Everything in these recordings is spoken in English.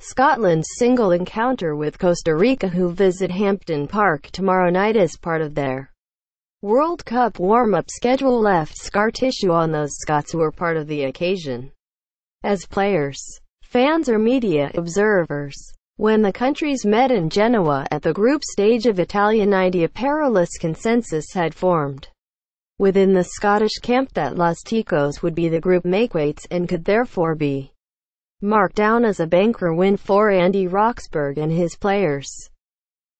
Scotland's single encounter with Costa Rica who visit Hampton Park tomorrow night as part of their World Cup warm-up schedule left scar tissue on those Scots who were part of the occasion. As players, fans or media observers, when the countries met in Genoa at the group stage of Italian idea perilous consensus had formed within the Scottish camp that Los Ticos would be the group makeweights and could therefore be marked down as a banker win for Andy Roxburgh and his players.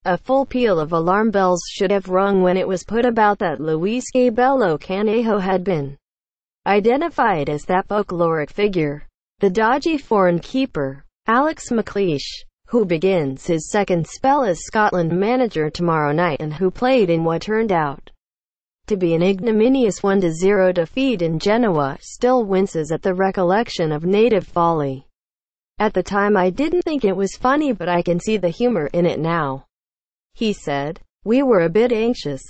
A full peal of alarm bells should have rung when it was put about that Luis Gabello Canejo had been identified as that folkloric figure. The dodgy foreign keeper, Alex McLeish, who begins his second spell as Scotland manager tomorrow night and who played in what turned out to be an ignominious 1-0 defeat in Genoa, still winces at the recollection of native folly. At the time I didn't think it was funny but I can see the humor in it now. He said, we were a bit anxious.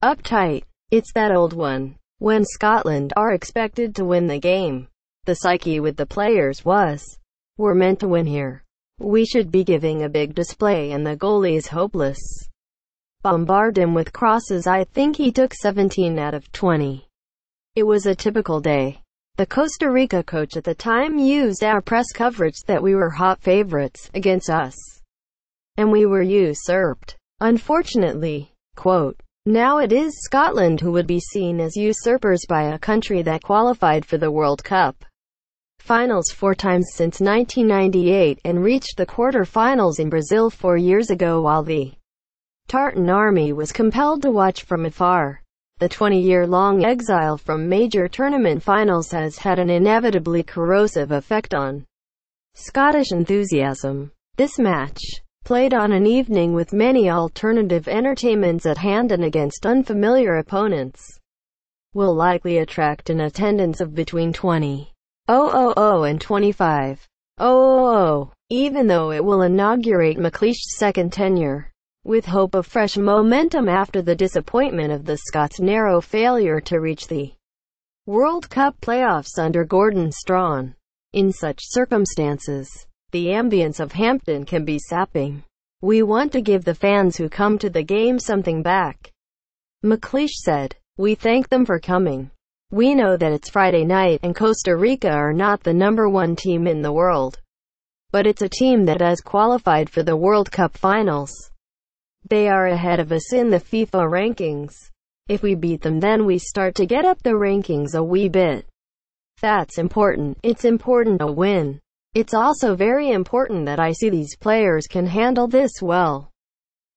Uptight. It's that old one. When Scotland are expected to win the game. The psyche with the players was, we're meant to win here. We should be giving a big display and the goalie's hopeless bombard him with crosses. I think he took 17 out of 20. It was a typical day. The Costa Rica coach at the time used our press coverage that we were hot favorites against us, and we were usurped. Unfortunately, quote, now it is Scotland who would be seen as usurpers by a country that qualified for the World Cup finals four times since 1998 and reached the quarter-finals in Brazil four years ago while the Tartan army was compelled to watch from afar. The 20-year-long exile from major tournament finals has had an inevitably corrosive effect on Scottish enthusiasm. This match, played on an evening with many alternative entertainments at hand and against unfamiliar opponents, will likely attract an attendance of between 20 000 and 25 000, even though it will inaugurate McLeish's second tenure with hope of fresh momentum after the disappointment of the Scots' narrow failure to reach the World Cup playoffs under Gordon Strawn. In such circumstances, the ambience of Hampton can be sapping. We want to give the fans who come to the game something back. McLeish said, We thank them for coming. We know that it's Friday night and Costa Rica are not the number one team in the world. But it's a team that has qualified for the World Cup finals. They are ahead of us in the FIFA rankings. If we beat them then we start to get up the rankings a wee bit. That's important. It's important to win. It's also very important that I see these players can handle this well.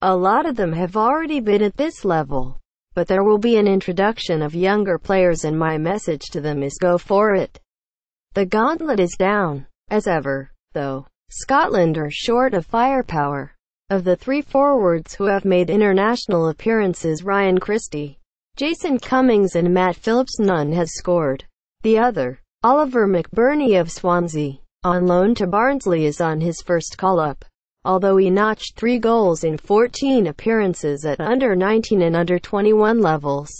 A lot of them have already been at this level. But there will be an introduction of younger players and my message to them is go for it. The gauntlet is down. As ever, though. Scotland are short of firepower. Of the three forwards who have made international appearances Ryan Christie, Jason Cummings and Matt Phillips none has scored. The other, Oliver McBurney of Swansea, on loan to Barnsley is on his first call-up. Although he notched three goals in 14 appearances at under-19 and under-21 levels,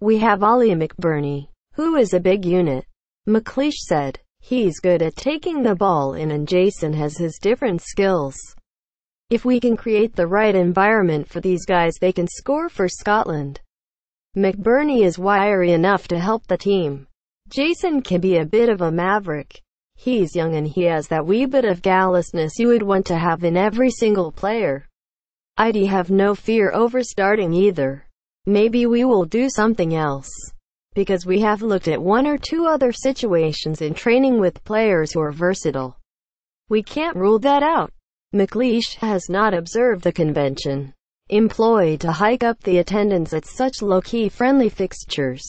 we have Ollie McBurney, who is a big unit. McLeish said, he's good at taking the ball in and Jason has his different skills. If we can create the right environment for these guys they can score for Scotland. McBurney is wiry enough to help the team. Jason can be a bit of a maverick. He's young and he has that wee bit of gallusness you would want to have in every single player. I'd have no fear over starting either. Maybe we will do something else. Because we have looked at one or two other situations in training with players who are versatile. We can't rule that out. McLeish has not observed the convention employed to hike up the attendance at such low-key friendly fixtures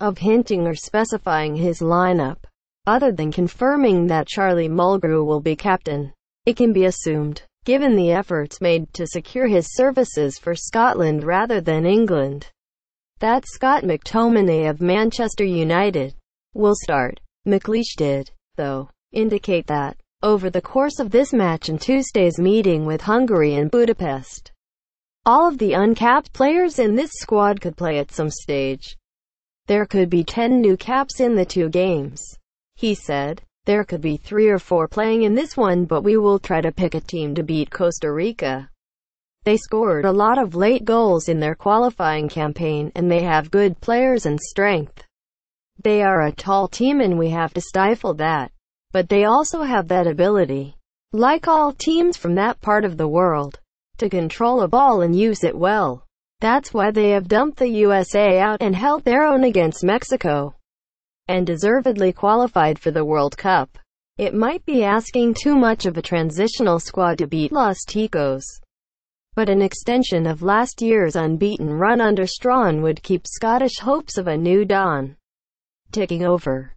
of hinting or specifying his lineup, other than confirming that Charlie Mulgrew will be captain. It can be assumed, given the efforts made to secure his services for Scotland rather than England, that Scott McTominay of Manchester United will start. McLeish did, though, indicate that over the course of this match and Tuesday's meeting with Hungary in Budapest. All of the uncapped players in this squad could play at some stage. There could be 10 new caps in the two games. He said, there could be three or four playing in this one but we will try to pick a team to beat Costa Rica. They scored a lot of late goals in their qualifying campaign and they have good players and strength. They are a tall team and we have to stifle that but they also have that ability, like all teams from that part of the world, to control a ball and use it well. That's why they have dumped the USA out and held their own against Mexico, and deservedly qualified for the World Cup. It might be asking too much of a transitional squad to beat Los Ticos, but an extension of last year's unbeaten run under Strawn would keep Scottish hopes of a new dawn ticking over.